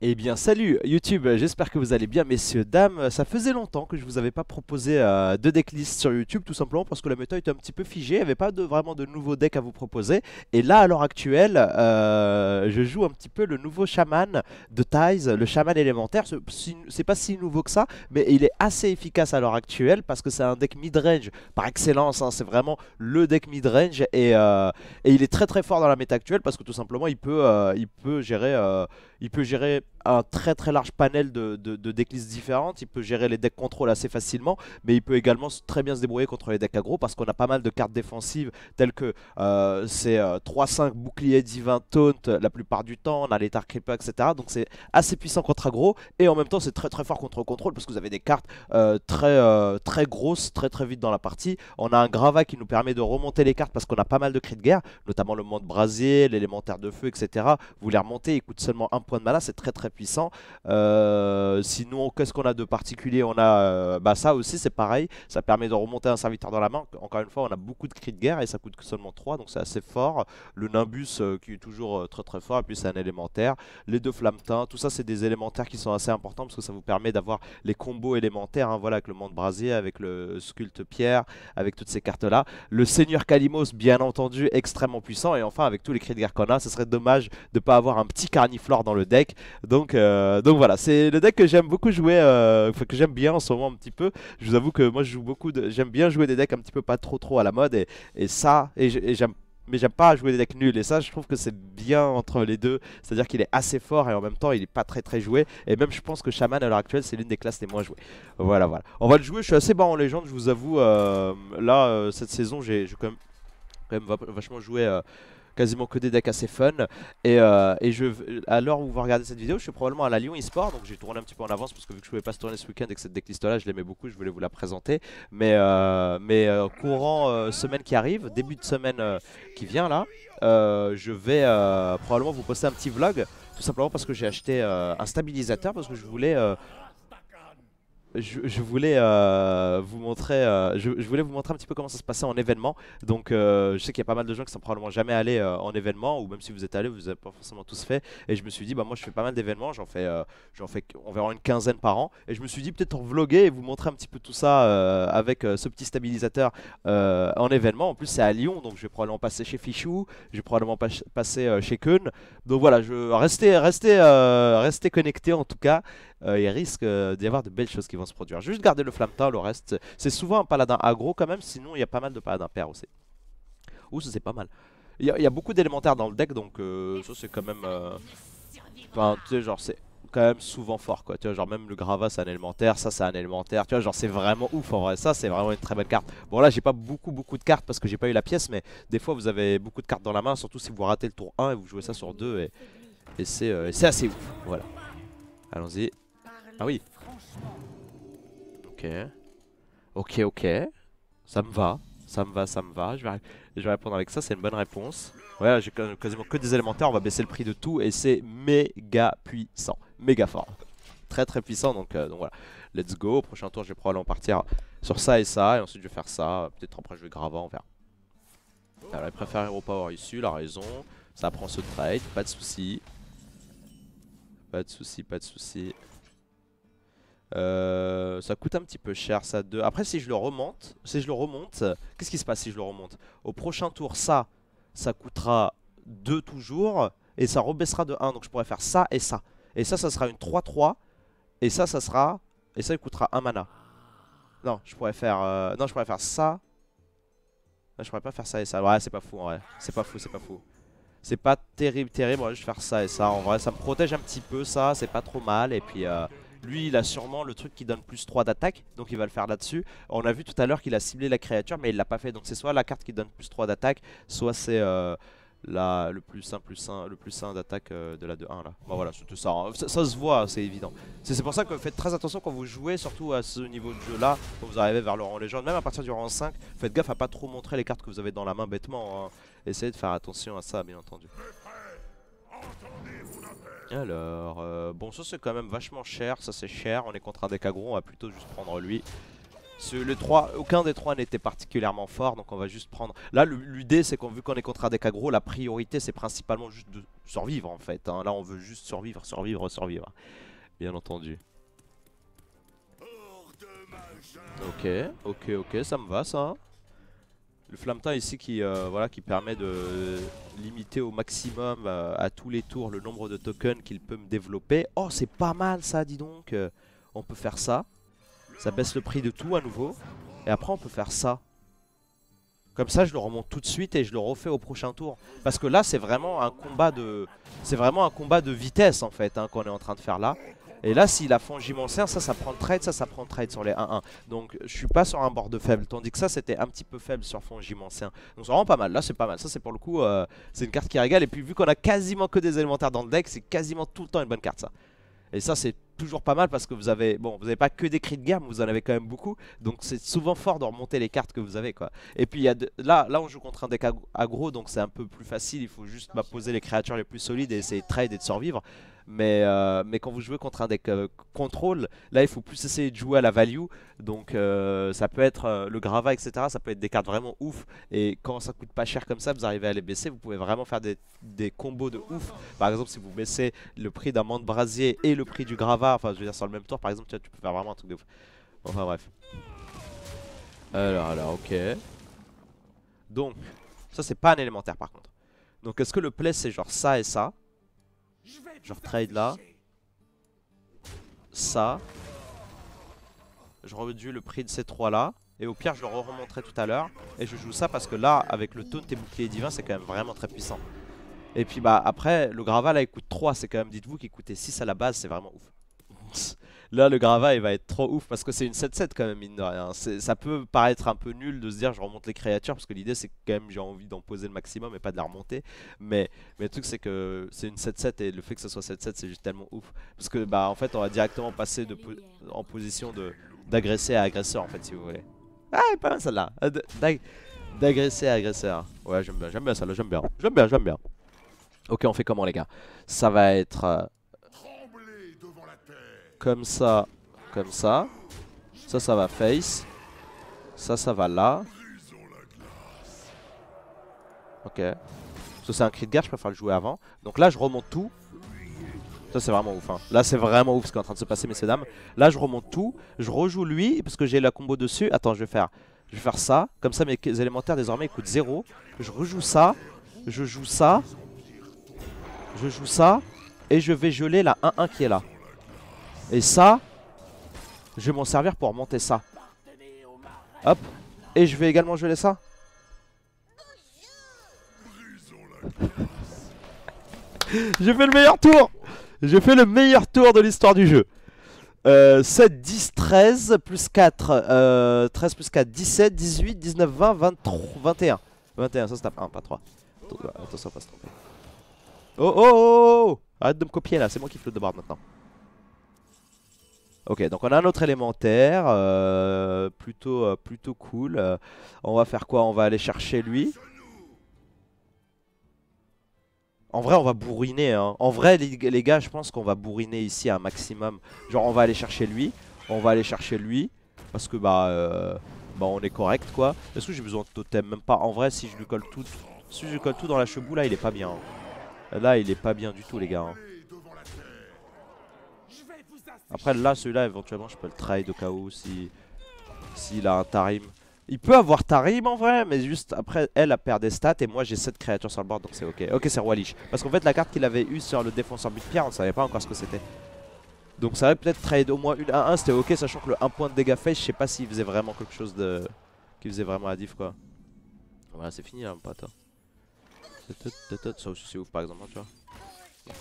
Eh bien salut YouTube, j'espère que vous allez bien messieurs, dames, ça faisait longtemps que je vous avais pas proposé euh, de de decklist sur YouTube tout simplement parce que la méta était un petit peu figée, il n'y avait pas vraiment de nouveaux decks à vous proposer et là à l'heure actuelle euh, je joue un petit peu le nouveau chaman de Thais, le chaman élémentaire, c'est pas si nouveau que ça mais il est assez efficace à l'heure actuelle parce que c'est un deck midrange par excellence, hein. c'est vraiment le deck midrange et, euh, et il est très très fort dans la méta actuelle parce que tout simplement il peut, il peut gérer il peut gérer un très très large panel de, de, différentes. Il peut gérer les decks contrôle assez facilement, mais il peut également très bien se débrouiller contre les decks aggro parce qu'on a pas mal de cartes défensives telles que ces euh, c'est 3-5 euh, boucliers divin taunt euh, la plupart du temps, on a les Creeper, etc. Donc c'est assez puissant contre aggro et en même temps c'est très très fort contre contrôle parce que vous avez des cartes très très grosses très très vite dans la partie. On a un gravat qui nous permet de remonter les cartes parce qu'on a pas mal de cris de guerre, notamment le monde brasier, l'élémentaire de feu, etc. Vous les remontez, il coûte seulement un point de mana, c'est très très puissant. Euh, sinon, qu'est-ce qu'on a de particulier On a euh, bah ça aussi, c'est pareil. Ça permet de remonter un serviteur dans la main. Encore une fois, on a beaucoup de cris de guerre et ça coûte seulement 3, donc c'est assez fort. Le Nimbus euh, qui est toujours très très fort, et puis c'est un élémentaire. Les deux Flametins, tout ça, c'est des élémentaires qui sont assez importants parce que ça vous permet d'avoir les combos élémentaires. Hein, voilà, avec le monde Brasier, avec le Sculpte Pierre, avec toutes ces cartes-là. Le Seigneur Kalimos, bien entendu, extrêmement puissant. Et enfin, avec tous les cris de guerre qu'on a, ce serait dommage de ne pas avoir un petit Carniflore dans le deck. Donc, euh, donc, voilà, c'est le deck que j'aime beaucoup jouer, euh, que j'aime bien en ce moment un petit peu. Je vous avoue que moi je joue beaucoup, j'aime bien jouer des decks un petit peu pas trop trop à la mode et, ça, et j'aime mais j'aime pas jouer des decks nuls et ça je trouve que c'est bien entre les deux c'est à dire qu'il est assez fort et en même temps il est pas très très joué et même je pense que Shaman à l'heure actuelle c'est l'une des classes les moins jouées voilà voilà on va le jouer je suis assez bas en légende je vous avoue euh, là euh, cette saison j'ai quand même, vachement joué quasiment que des decks assez fun. Euh, et, je, à l'heure où vous regardez cette vidéo, je suis probablement à la Lyon Sport donc j'ai tourné un petit peu en avance parce que vu que je pouvais pas se tourner ce week-end avec cette decklist là, je l'aimais beaucoup, je voulais vous la présenter. Mais, euh, mais euh, courant semaine qui arrive, début de semaine qui vient là, je vais probablement vous poster un petit vlog tout simplement parce que j'ai acheté un stabilisateur parce que je voulais je, voulais euh, vous montrer, euh, je, voulais vous montrer un petit peu comment ça se passait en événement. Donc, euh, je sais qu'il y a pas mal de gens qui sont probablement jamais allés en événement, ou même si vous êtes allés, vous n'avez pas forcément tous fait. Et je me suis dit, bah moi, je fais pas mal d'événements, j'en fais, j'en fais environ une quinzaine par an. Et je me suis dit peut-être en vloguer et vous montrer un petit peu tout ça avec ce petit stabilisateur en événement. En plus, c'est à Lyon, donc je vais probablement passer chez Fichou, je vais probablement passer chez Keun. Donc voilà, je restez, restez, restez connectés en tout cas. Euh, il risque euh, d'y avoir de belles choses qui vont se produire. Juste garder le Flamta, le reste, c'est souvent un paladin aggro quand même, sinon il y a pas mal de paladins pairs aussi. Ouh, c'est pas mal. Il y, a, beaucoup d'élémentaires dans le deck, donc euh, ça c'est quand même... Enfin, tu sais, genre c'est quand même souvent fort quoi tu vois genre même le Gravas c'est un élémentaire ça c'est un élémentaire tu vois genre c'est vraiment ouf en vrai ça c'est vraiment une très belle carte bon là j'ai pas beaucoup beaucoup de cartes parce que j'ai pas eu la pièce mais des fois vous avez beaucoup de cartes dans la main surtout si vous ratez le tour 1 et vous jouez ça sur 2 et, et c'est assez ouf voilà allons-y ah oui. Ok. Ok, ok. Ça me va. Ça me va, ça me va. Je vais, je vais répondre avec ça, c'est une bonne réponse. Ouais, j'ai quasiment que des élémentaires. On va baisser le prix de tout et c'est méga puissant. Méga fort. Très très puissant, donc, euh, donc voilà. Let's go. Au prochain tour, je vais probablement partir sur ça et ça. Et ensuite, je vais faire ça. Peut-être après, je vais graver on verra. Alors, il préfère Hero Power issu, la raison. Ça prend ce trade, pas de soucis. Pas de soucis, pas de soucis. Euh, ça coûte un petit peu cher ça 2. Après si je le remonte, si je le remonte, qu'est-ce qui se passe si je le remonte Au prochain tour ça, ça coûtera 2 toujours et ça rebaissera de 1 donc je pourrais faire ça et ça. Et ça ça sera une 3-3 et ça ça sera et ça il coûtera 1 mana. Non, je pourrais faire euh, non, je pourrais faire ça. je pourrais pas faire ça et ça. Ouais, c'est pas fou en vrai. C'est pas fou, c'est pas fou. C'est pas terrible terrible, je vais faire ça et ça en vrai, ça me protège un petit peu ça, c'est pas trop mal et puis euh, lui, il a sûrement le truc qui donne plus 3 d'attaque, donc il va le faire là-dessus. On a vu tout à l'heure qu'il a ciblé la créature, mais il l'a pas fait. Donc c'est soit la carte qui donne plus 3 d'attaque, soit c'est... Euh, le plus 1 le d'attaque euh, de la 2-1 là. Bah voilà, tout hein. ça, ça, se voit, hein, c'est évident. C'est pour ça que faites très attention quand vous jouez, surtout à ce niveau de jeu là, quand vous arrivez vers le rang légende, même à partir du rang 5, faites gaffe à pas trop montrer les cartes que vous avez dans la main bêtement. Hein. Essayez de faire attention à ça bien entendu. Alors, euh, bon, ça c'est quand même vachement cher, ça c'est cher. On est contre un aggro, on va plutôt juste prendre lui. le aucun des trois n'était particulièrement fort, donc on va juste prendre... Là, l'idée, c'est qu'on vu qu'on est contre un deck la priorité, c'est principalement juste de survivre, en fait. Hein. Là, on veut juste survivre, survivre, survivre. Bien entendu. Ok, ok, ok, ça me va, ça. Le ici qui, euh, voilà, qui permet de limiter au maximum euh, à tous les tours le nombre de tokens qu'il peut me développer. Oh c'est pas mal ça dis donc euh, On peut faire ça. Ça baisse le prix de tout à nouveau. Et après on peut faire ça. Comme ça je le remonte tout de suite et je le refais au prochain tour. Parce que là c'est vraiment un combat de. C'est vraiment un combat de vitesse en fait hein, qu'on est en train de faire là. Et là, s'il a fond 1 ça, ça prend trade, ça, ça prend trade sur les 1-1. Donc, je suis pas sur un bord de faible. Tandis que ça, c'était un petit peu faible sur fond Gimoncien. Donc, c'est vraiment pas mal. Là, c'est pas mal. Ça, c'est pour le coup, euh, c'est une carte qui régale. Et puis, vu qu'on a quasiment que des élémentaires dans le deck, c'est quasiment tout le temps une bonne carte, ça. Et ça, c'est toujours pas mal parce que vous avez, bon, vous n'avez pas que des cris de guerre, mais vous en avez quand même beaucoup. Donc c'est souvent fort de remonter les cartes que vous avez, quoi. Et puis il y a là, là, on joue contre un deck aggro, donc c'est un peu plus facile. Il faut juste bah, poser les créatures les plus solides et essayer de trade et de survivre. Mais, euh, mais quand vous jouez contre un deck euh, contrôle, là il faut plus essayer de jouer à la value. Donc euh, ça peut être le Grava, etc. Ça peut être des cartes vraiment ouf. Et quand ça coûte pas cher comme ça, vous arrivez à les baisser. Vous pouvez vraiment faire des, combos de ouf. Par exemple, si vous baissez le prix d'un mande brasier et le prix du Grava, enfin je veux dire sur le même tour, par exemple, tu, tu peux faire vraiment un truc de ouf. Enfin bref. Alors, alors, ok. Donc, ça c'est pas un élémentaire par contre. Donc est-ce que le play c'est genre ça et ça je retrade là. Ça. Je réduis le prix de ces trois là. Et au pire, je le remonterai tout à l'heure. Et je joue ça parce que là, avec le taunt et bouclier divin, c'est quand même vraiment très puissant. Et puis bah après, le Graval là il coûte 3, c'est quand même, dites-vous qu'il coûtait 6 à la base, c'est vraiment ouf. Là, le gravat il va être trop ouf parce que c'est une 7-7 quand même, mine de rien. Ça peut paraître un peu nul de se dire je remonte les créatures parce que l'idée c'est quand même j'ai envie d'en poser le maximum et pas de la remonter. Mais, mais le truc c'est que c'est une 7-7 et le fait que ce soit 7-7 c'est juste tellement ouf. Parce que bah en fait on va directement passer en position d'agresser à agresseur en fait si vous voulez. Ah, pas mal celle-là. Euh, d'agresser à agresseur. Ouais, j'aime bien, j'aime bien celle-là, j'aime bien. J'aime bien, j'aime bien. Ok, on fait comment les gars Ça va être... Euh, comme ça, comme ça. Ça, ça va face. Ça, ça va là. Ok. Ça c'est un cri de guerre, je préfère le jouer avant. Donc là, je remonte tout. Ça, c'est vraiment ouf. Hein. Là, c'est vraiment ouf ce qui est en train de se passer, messieurs, dames. Là, je remonte tout. Je rejoue lui, parce que j'ai la combo dessus. Attends, je vais faire... Je vais faire ça. Comme ça, mes élémentaires, désormais, ils coûtent 0. Je rejoue ça. Je joue ça. Je joue ça. Et je vais geler la 1-1 qui est là. Et ça, je vais m'en servir pour monter ça. Hop. Et je vais également geler ça. J'ai fait le meilleur tour J'ai fait le meilleur tour de l'histoire du jeu. 7, 10, 13, plus 4, 13 euh, plus 4, 17, 18, 19, 20, 23, 21. 21, ça se tape 1, pas 3. Attention, pas se tromper. Oh, oh oh oh, oh Arrête de me copier là, c'est moi qui flotte de barre maintenant. Ok, donc on a un autre élémentaire, euh, plutôt, euh, plutôt cool. Euh, on va faire quoi On va aller chercher lui. En vrai, on va bourriner. Hein. En vrai, les, gars, je pense qu'on va bourriner ici un maximum. Genre, on va aller chercher lui. On va aller chercher lui. Parce que, bah, bah on est correct, quoi. Est-ce que j'ai besoin de totem Même pas. En vrai, si je lui colle tout, si je colle tout dans la cheboue, là, il est pas bien. Là, il est pas bien du tout, les gars. Hein. Après là celui-là éventuellement je peux le trade au cas où si s'il a un Tarim. Il peut avoir Tarim en vrai mais juste après elle a perdu des stats et moi j'ai 7 créatures sur le board donc c'est ok. Ok c'est Lich Parce qu'en fait la carte qu'il avait eu sur le défenseur but pierre on savait pas encore ce que c'était. Donc ça va peut-être trade au moins une 1 1 c'était ok sachant que le 1 point de dégâts fait je sais pas s'il faisait vraiment quelque chose de... Qui faisait vraiment la diff quoi. Voilà c'est fini là mon hein, pote. Hein. Ça aussi c'est ouf par exemple hein, tu vois.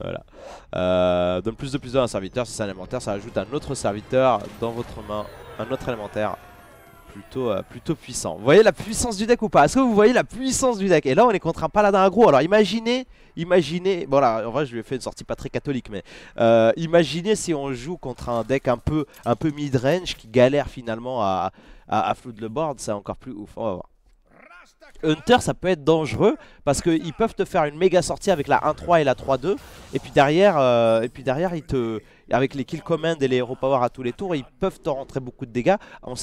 Voilà. Euh, donne plus de plus d'un un serviteur, si c'est un élémentaire, ça ajoute un autre serviteur dans votre main, un autre élémentaire. Plutôt, euh, plutôt puissant. Vous voyez la puissance du deck ou pas Est-ce que vous voyez la puissance du deck Et là on est contre un paladin aggro. Alors imaginez, imaginez, bon là en vrai je lui ai fait une sortie pas très catholique mais euh, imaginez si on joue contre un deck un peu, un peu mid-range qui galère finalement à, à, de le board, c'est encore plus ouf. On va voir. Hunter, ça peut être dangereux parce qu'ils peuvent te faire une méga sortie avec la 1-3 et la 3-2. Et puis derrière, euh, et puis derrière ils te, avec les kill command et les hero power à tous les tours, ils peuvent te rentrer beaucoup de dégâts.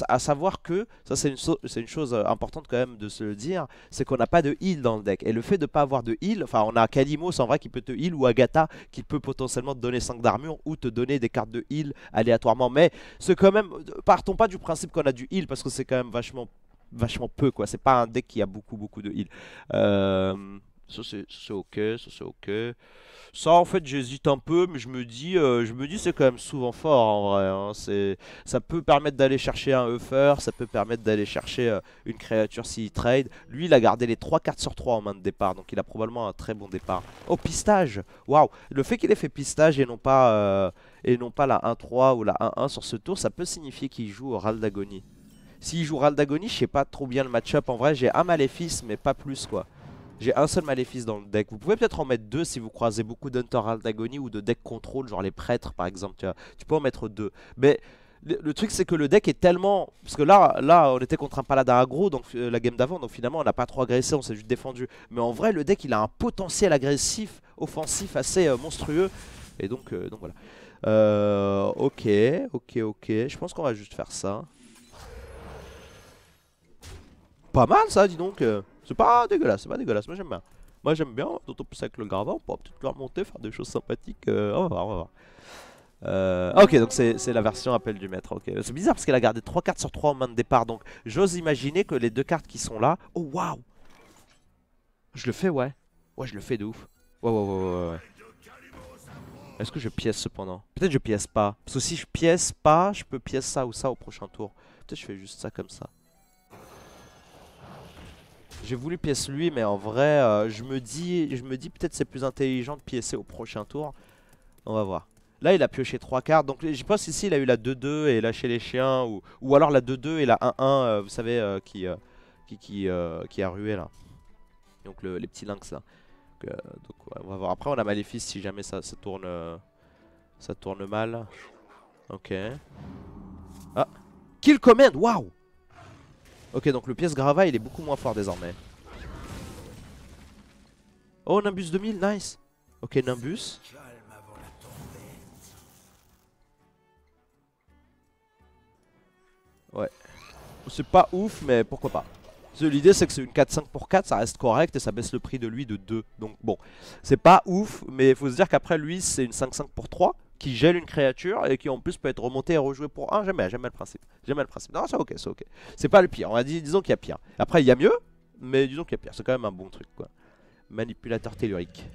À savoir que, ça c'est une, chose euh, importante quand même de se le dire, c'est qu'on n'a pas de heal dans le deck. Et le fait de pas avoir de heal, enfin on a Kalimos en vrai qui peut te heal ou Agatha qui peut potentiellement te donner 5 d'armure ou te donner des cartes de heal aléatoirement. Mais c'est quand même, partons pas du principe qu'on a du heal parce que c'est quand même vachement vachement peu, quoi. C'est pas un deck qui a beaucoup, beaucoup de heal. Euh, ça c'est ok, ça c'est ok. Ça en fait j'hésite un peu mais je me dis euh, je me dis c'est quand même souvent fort en vrai. Hein. C'est ça peut permettre d'aller chercher un Euffer, ça peut permettre d'aller chercher euh, une créature s'il si trade. Lui il a gardé les 3 cartes sur 3 en main de départ donc il a probablement un très bon départ. Oh pistage Waouh Le fait qu'il ait fait pistage et non pas euh, et non pas la 1-3 ou la 1-1 sur ce tour ça peut signifier qu'il joue au Ral d'agonie. S'il joue Raldagoni, je sais pas trop bien le match-up. En vrai, j'ai un Maléfice, mais pas plus quoi. J'ai un seul Maléfice dans le deck. Vous pouvez peut-être en mettre deux si vous croisez beaucoup d'Hunter d'agonie ou de deck contrôle, genre les prêtres par exemple. Tu, peux en mettre deux. Mais le, truc, c'est que le deck est tellement. Parce que là, là on était contre un paladin aggro, donc euh, la game d'avant, donc finalement, on n'a pas trop agressé, on s'est juste défendu. Mais en vrai, le deck, il a un potentiel agressif, offensif assez euh, monstrueux. Et donc, euh, donc voilà. ok, ok, ok. Je pense qu'on va juste faire ça pas mal ça, dis donc. Euh. C'est pas dégueulasse, c'est pas dégueulasse, moi j'aime bien. Moi j'aime bien, d'autant plus avec le gravat, on pourra peut-être le remonter, faire des choses sympathiques. Euh, on va voir, on va voir. Euh, ok, donc c'est la version appel du maître. ok C'est bizarre parce qu'elle a gardé 3 cartes sur 3 en main de départ, donc j'ose imaginer que les deux cartes qui sont là... Oh waouh Je le fais, ouais. Ouais, je le fais de ouf. Ouais, ouais, ouais, ouais. Est-ce que je pièce cependant Peut-être je pièce pas. Parce que si je pièce pas, je peux pièce ça ou ça au prochain tour. Peut-être je fais juste ça comme ça. J'ai voulu pièce lui, mais en vrai, euh, je me dis, dis peut-être c'est plus intelligent de piécer au prochain tour. On va voir. Là, il a pioché 3 cartes. Donc, je pense ici, il a eu la 2-2 et lâché les chiens. Ou, ou alors la 2-2 et la 1-1, euh, vous savez, euh, qui, qui, qui, a rué là. Donc, les petits lynx là. Donc, on va voir. Après, on a Maléfice si jamais ça, tourne, ça tourne mal. Ok. Ah! Kill Command! Waouh! Ok, donc le pièce Grava, il est beaucoup moins fort désormais. Oh, Nimbus 2000, nice. Ok, Nimbus. Ouais. C'est pas ouf, mais pourquoi pas. L'idée c'est que c'est une 4-5 pour 4, ça reste correct et ça baisse le prix de lui de 2. Donc bon, c'est pas ouf, mais il faut se dire qu'après lui c'est une 5-5 pour 3 qui gèle une créature et qui en plus peut être remonté et rejoué pour 1. Jamais, jamais le principe. Jamais le principe. Non, c'est ok, c'est ok. C'est pas le pire. On a dit, disons qu'il y a pire. Après, il y a mieux, mais disons qu'il y a pire. C'est quand même un bon truc, quoi. Manipulateur tellurique.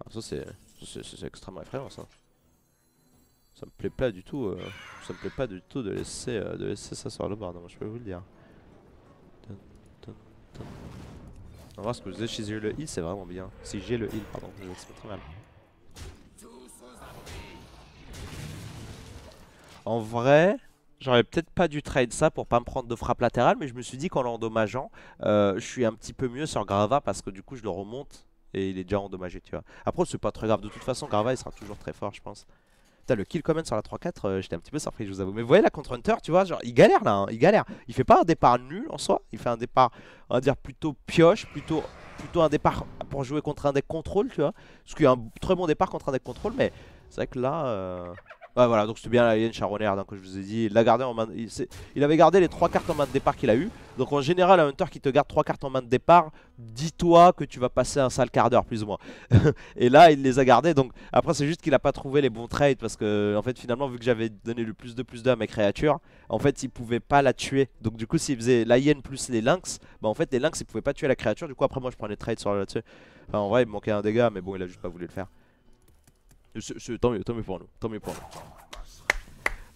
Ah, ça, c'est extrêmement effrayant, ça. Ça me plaît pas du tout. Euh, ça me plaît pas du tout de laisser, euh, de laisser ça sur le bord. je peux vous le dire. On va voir ce que vous avez. Si j'ai le heal, c'est vraiment bien. Si j'ai le heal, pardon, c'est très mal. En vrai, j'aurais peut-être pas dû trade ça pour pas me prendre de frappe latérale, mais je me suis dit qu'en l'endommageant, euh, je suis un petit peu mieux sur Grava parce que du coup je le remonte et il est déjà endommagé, tu vois. Après, c'est pas très grave, de toute façon, Grava il sera toujours très fort, je pense le kill common sur la 3-4, euh, j'étais un petit peu surpris, je vous avoue. Mais vous voyez, la contre Hunter, tu vois, genre, il galère là, hein, il galère. Il fait pas un départ nul en soi, il fait un départ, on va dire, plutôt pioche, plutôt plutôt un départ pour jouer contre un deck contrôle, tu vois. Parce qu'il y a un très bon départ contre un deck contrôle, mais c'est vrai que là. Euh, Ouais, voilà, donc c'était bien la hyène donc que je vous ai dit. Il, l'a en main... il, il, avait gardé les trois cartes en main de départ qu'il a eu. Donc en général, un hunter qui te garde 3 cartes en main de départ, dis-toi que tu vas passer un sale quart d'heure, plus ou moins. et là, il les a gardés Donc après, c'est juste qu'il a pas trouvé les bons trades. Parce que, en fait, finalement, vu que j'avais donné le plus de plus de à mes créatures, en fait, il pouvait pas la tuer. Donc du coup, s'il faisait la hyène plus les lynx, bah en fait, les lynx, il pouvait pas tuer la créature. Du coup, après, moi, je prenais trade sur là-dessus. en vrai, il manquait un dégât, mais bon, il a juste pas voulu le faire tant mieux, tant mieux pour nous. Tant mieux pour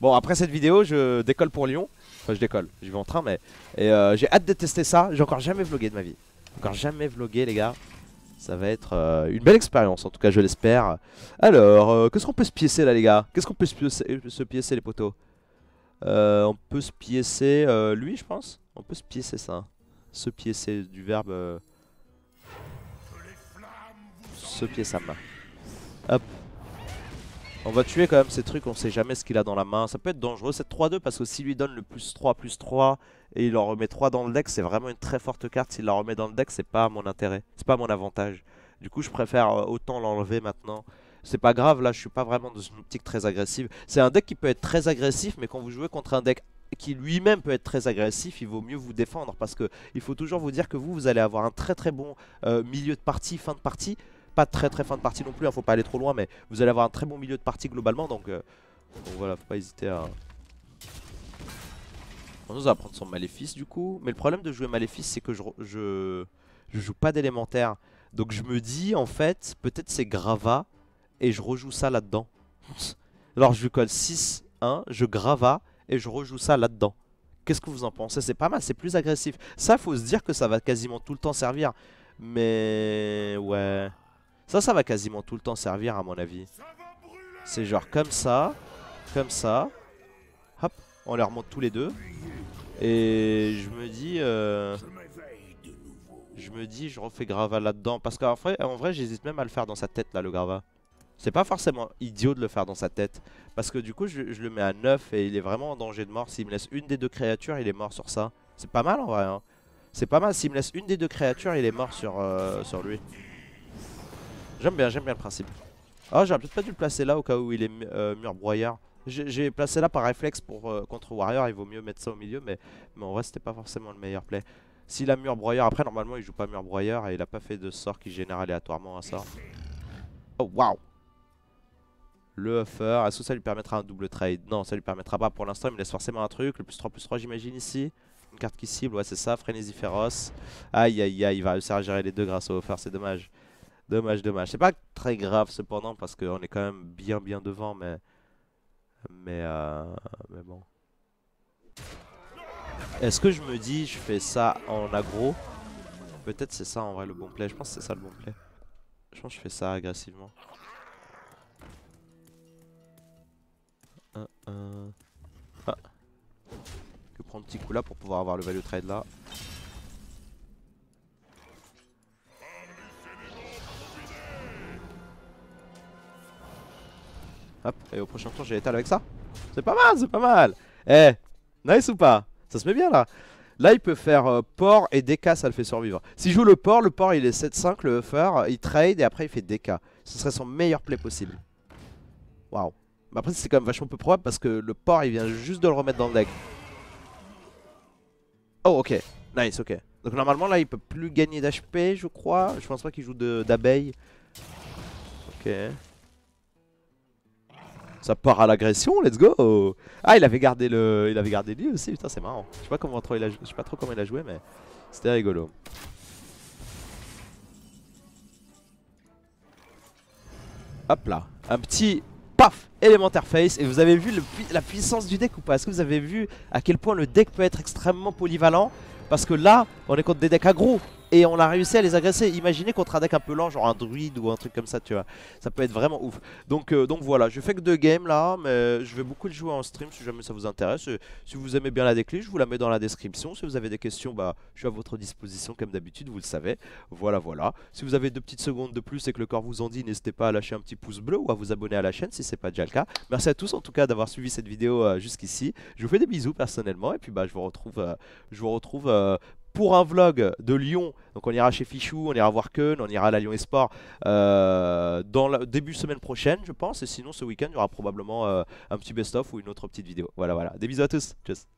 Bon, après cette vidéo, je décolle pour Lyon. Enfin, je décolle, je vais en train, mais. Et euh, j'ai hâte de tester ça. J'ai encore jamais vlogué de ma vie. Encore jamais vlogué, les gars. Ça va être euh, une belle expérience, en tout cas, je l'espère. Alors, euh, qu'est-ce qu'on peut se piécer là, les gars Qu'est-ce qu'on peut se piécer, les poteaux On peut se piécer lui, je pense. On peut se piécer ça. Se piécer du verbe. Se piécer ça. Hop. On va tuer quand même ces trucs, on sait jamais ce qu'il a dans la main. Ça peut être dangereux cette 3-2 parce que s'il lui donne le plus 3, plus 3 et il en remet 3 dans le deck, c'est vraiment une très forte carte. S'il la remet dans le deck, c'est pas mon intérêt, c'est pas mon avantage. Du coup, je préfère euh, autant l'enlever maintenant. C'est pas grave, là je suis pas vraiment dans une optique très agressive. C'est un deck qui peut être très agressif, mais quand vous jouez contre un deck qui lui-même peut être très agressif, il vaut mieux vous défendre parce que il faut toujours vous dire que vous, vous allez avoir un très très bon euh, milieu de partie, fin de partie, pas très très fin de partie non plus, ne hein, faut pas aller trop loin, mais vous allez avoir un très bon milieu de partie globalement, donc, euh, voilà, faut pas hésiter à... On va prendre son Maléfice du coup, mais le problème de jouer Maléfice c'est que je, je, je, joue pas d'élémentaire, donc je me dis en fait, peut-être c'est Grava, et je rejoue ça là-dedans. Alors je lui colle 6-1, je Grava, et je rejoue ça là-dedans. Qu'est-ce que vous en pensez C'est pas mal, c'est plus agressif. Ça, faut se dire que ça va quasiment tout le temps servir. Mais... Ouais... Ça, ça va quasiment tout le temps servir à mon avis. C'est genre comme ça, comme ça. Hop, on les remonte tous les deux. Et je me dis... Euh, je me dis, je refais Grava là-dedans. Parce qu'en vrai, en vrai j'hésite même à le faire dans sa tête, là, le Grava. C'est pas forcément idiot de le faire dans sa tête. Parce que du coup, je, le mets à 9 et il est vraiment en danger de mort. S'il me laisse une des deux créatures, il est mort sur ça. C'est pas mal en vrai. Hein. C'est pas mal. S'il me laisse une des deux créatures, il est mort sur, euh, sur lui. J'aime bien, j'aime bien le principe. oh j'aurais peut-être pas dû le placer là au cas où il est euh, mur broyeur. J'ai placé là par réflexe pour euh, contre Warrior, il vaut mieux mettre ça au milieu, mais, mais en vrai c'était pas forcément le meilleur play. S'il a mur broyeur, après normalement il joue pas mur broyeur et il a pas fait de sort qui génère aléatoirement un sort. Oh waouh Le huffer, est-ce que ça lui permettra un double trade Non, ça lui permettra pas pour l'instant, il me laisse forcément un truc, le plus 3 plus 3 j'imagine ici. Une carte qui cible, ouais c'est ça, frénésie féroce. Aïe aïe aïe, il va réussir à gérer les deux grâce au offer c'est dommage. Dommage, dommage. C'est pas très grave cependant parce qu'on est quand même bien bien devant mais... Mais, euh... mais bon. Est-ce que je me dis je fais ça en aggro Peut-être c'est ça en vrai le bon play. Je pense que c'est ça le bon play. Je pense que je fais ça agressivement. Euh, euh... Ah. Je prends un petit coup là pour pouvoir avoir le value trade là. Hop, et au prochain tour, j'ai l'étale avec ça. C'est pas mal, c'est pas mal. Eh, nice ou pas Ça se met bien là. Là, il peut faire euh, port et DK, ça le fait survivre. S'il joue le port, le port il est 7-5, le buffer, il trade et après il fait DK. Ce serait son meilleur play possible. Waouh. Mais après, c'est quand même vachement peu probable parce que le port il vient juste de le remettre dans le deck. Oh, ok. Nice, ok. Donc normalement là il peut plus gagner d'HP je crois Je pense pas qu'il joue d'abeille Ok ça part à l'agression, let's go Ah, il avait gardé le, il avait gardé lui aussi, putain, c'est marrant. Je sais pas comment trop il je sais pas trop comment il a joué, mais c'était rigolo. Hop là, un petit paf Élémentaire face et vous avez vu la puissance du deck ou pas Est-ce que vous avez vu à quel point le deck peut être extrêmement polyvalent Parce que là, on est contre des decks aggro et on a réussi à les agresser. Imaginez contre un deck un peu lent, genre un druide ou un truc comme ça, tu vois. Ça peut être vraiment ouf. Donc, euh, donc voilà, je fais que deux games là, mais euh, je vais beaucoup le jouer en stream si jamais ça vous intéresse. Euh, si vous aimez bien la décliche je vous la mets dans la description. Si vous avez des questions, bah, je suis à votre disposition comme d'habitude, vous le savez. Voilà, voilà. Si vous avez deux petites secondes de plus et que le corps vous en dit, n'hésitez pas à lâcher un petit pouce bleu ou à vous abonner à la chaîne si c'est pas déjà le cas. Merci à tous en tout cas d'avoir suivi cette vidéo jusqu'ici. Je vous fais des bisous personnellement et puis bah, je vous retrouve, je vous retrouve pour un vlog de Lyon. Donc on ira chez Fichou, on ira voir Keun, on ira à la Lyon Esport euh, dans le début semaine prochaine, je pense. Et sinon, ce week-end, il y aura probablement euh, un petit best-of ou une autre petite vidéo. Voilà, voilà. Des bisous à tous.